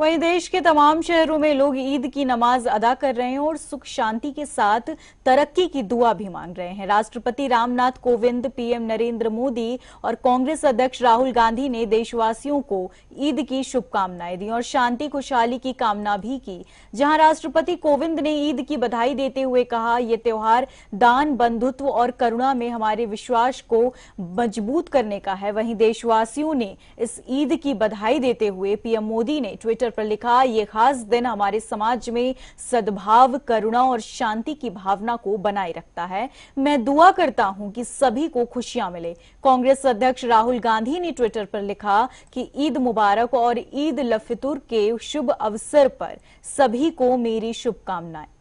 वहीं देश के तमाम शहरों में लोग ईद की नमाज अदा कर रहे हैं और सुख शांति के साथ तरक्की की दुआ भी मांग रहे हैं राष्ट्रपति रामनाथ कोविंद पीएम नरेंद्र मोदी और कांग्रेस अध्यक्ष राहुल गांधी ने देशवासियों को ईद की शुभकामनाएं दी और शांति खुशहाली की कामना भी की जहां राष्ट्रपति कोविंद ने ईद की बधाई देते हुए कहा यह त्यौहार दान बंधुत्व और करुणा में हमारे विश्वास को मजबूत करने का है वहीं देशवासियों ने इस ईद की बधाई देते हुए पीएम मोदी ने ट्विटर ट्विटर पर लिखा ये खास दिन हमारे समाज में सद्भाव करुणा और शांति की भावना को बनाए रखता है मैं दुआ करता हूं कि सभी को खुशियां मिले कांग्रेस अध्यक्ष राहुल गांधी ने ट्विटर पर लिखा कि ईद मुबारक और ईद लफितुर के शुभ अवसर पर सभी को मेरी शुभकामनाएं